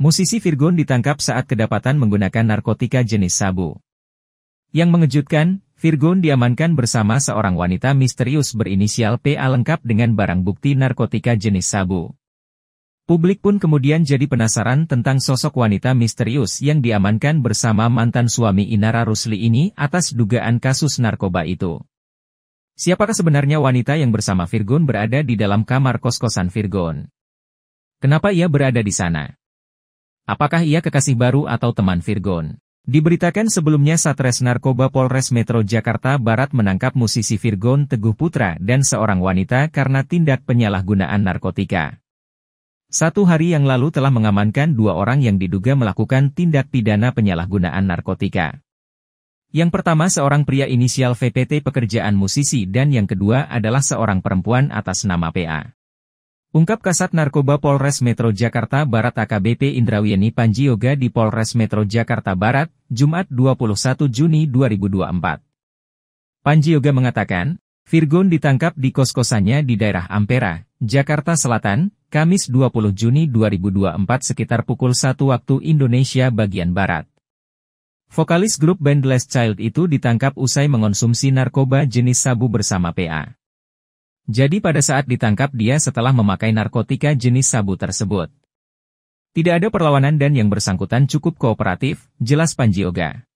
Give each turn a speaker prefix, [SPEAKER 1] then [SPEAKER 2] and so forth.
[SPEAKER 1] Musisi Virgon ditangkap saat kedapatan menggunakan narkotika jenis sabu. Yang mengejutkan, Virgon diamankan bersama seorang wanita misterius berinisial PA lengkap dengan barang bukti narkotika jenis sabu. Publik pun kemudian jadi penasaran tentang sosok wanita misterius yang diamankan bersama mantan suami Inara Rusli ini atas dugaan kasus narkoba itu. Siapakah sebenarnya wanita yang bersama Virgon berada di dalam kamar kos-kosan Virgon? Kenapa ia berada di sana? Apakah ia kekasih baru atau teman Virgon? Diberitakan sebelumnya Satres Narkoba Polres Metro Jakarta Barat menangkap musisi Virgon Teguh Putra dan seorang wanita karena tindak penyalahgunaan narkotika. Satu hari yang lalu telah mengamankan dua orang yang diduga melakukan tindak pidana penyalahgunaan narkotika. Yang pertama seorang pria inisial VPT pekerjaan musisi dan yang kedua adalah seorang perempuan atas nama PA. Ungkap Kasat Narkoba Polres Metro Jakarta Barat AKBP Indrawieni Panjioga di Polres Metro Jakarta Barat, Jumat 21 Juni 2024. Panjioga mengatakan, Virgon ditangkap di kos-kosannya di daerah Ampera, Jakarta Selatan, Kamis 20 Juni 2024 sekitar pukul 1 waktu Indonesia bagian Barat. Vokalis grup band Last Child itu ditangkap usai mengonsumsi narkoba jenis sabu bersama PA. Jadi pada saat ditangkap dia setelah memakai narkotika jenis sabu tersebut. Tidak ada perlawanan dan yang bersangkutan cukup kooperatif, jelas Panji Oga.